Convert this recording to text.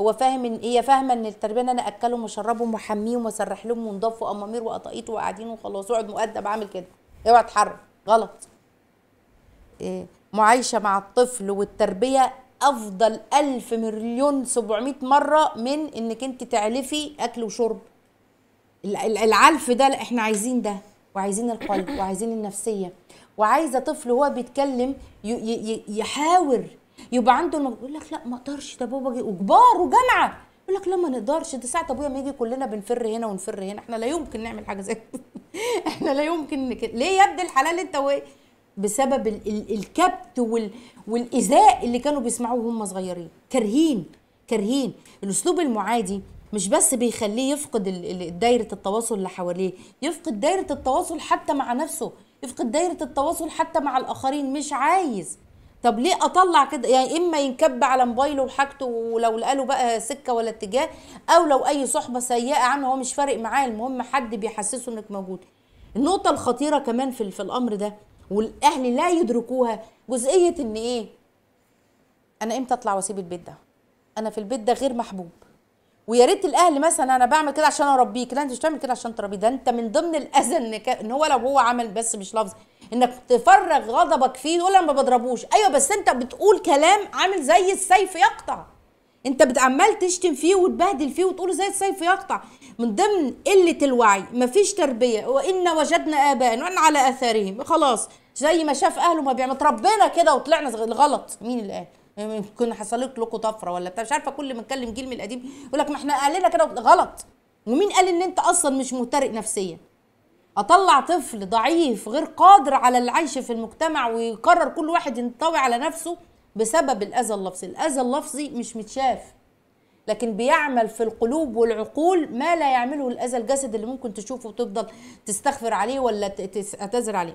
هو فاهم ان هي فاهمه ان التربيه ان انا اكلهم واشربهم واحميهم واسرح لهم وانضف وامامير وقطاقيط وقاعدين وخلاص اقعد مؤدب عامل كده اوعى اتحرك غلط إيه معايشه مع الطفل والتربيه افضل ألف مليون 700 مره من انك انت تعلفي اكل وشرب العلف ده لا احنا عايزين ده وعايزين القلب وعايزين النفسيه وعايزه طفل وهو بيتكلم يحاور يبقى عنده يقول لك لا ما اقدرش ده بابا جي وكبار وجامعه يقول لك لا ما نقدرش ده ساعه ابويا ما يجي كلنا بنفر هنا ونفر هنا احنا لا يمكن نعمل حاجه زي كده احنا لا يمكن نك... ليه يا ابن الحلال انت وايه بسبب ال... ال... الكبت وال... والايذاء اللي كانوا بيسمعوه وهم صغيرين كارهين كارهين الاسلوب المعادي مش بس بيخليه يفقد دايرة التواصل اللي حواليه يفقد دايرة التواصل حتى مع نفسه يفقد دايرة التواصل حتى مع الآخرين مش عايز طب ليه اطلع كده يعني اما ينكب على موبايله وحاجته ولو لقاله بقى سكه ولا اتجاه او لو اي صحبه سيئه عنه هو مش فارق معاه المهم حد بيحسسه انك موجود النقطه الخطيره كمان في في الامر ده والاهل لا يدركوها جزئيه ان ايه انا امتى اطلع واسيب البيت ده انا في البيت ده غير محبوب ويا ريت الاهل مثلا انا بعمل كده عشان اربيك لا انت مش بتعمل كده عشان تربيه ده انت من ضمن الاذى ان هو لو هو عمل بس مش لفظ انك تفرغ غضبك فيه تقول انا ما بضربوش ايوه بس انت بتقول كلام عامل زي السيف يقطع انت عمال تشتم فيه وتبهدل فيه وتقول زي السيف يقطع من ضمن قله الوعي مفيش تربيه وان وجدنا اباء على اثارهم خلاص زي ما شاف اهله ما بيعمل ربنا كده وطلعنا غلط مين اللي قال يعني كنا حصلت لكم طفره ولا بتاع مش عارفه كل ما اتكلم جيل من القديم يقول لك ما احنا قالنا كده غلط ومين قال ان انت اصلا مش مهترئ نفسيا اطلع طفل ضعيف غير قادر على العيش في المجتمع ويقرر كل واحد ينطوي على نفسه بسبب الاذى اللفظي الاذى اللفظي مش متشاف لكن بيعمل في القلوب والعقول ما لا يعمله الاذى الجسد اللي ممكن تشوفه وتفضل تستغفر عليه ولا تعتذر عليه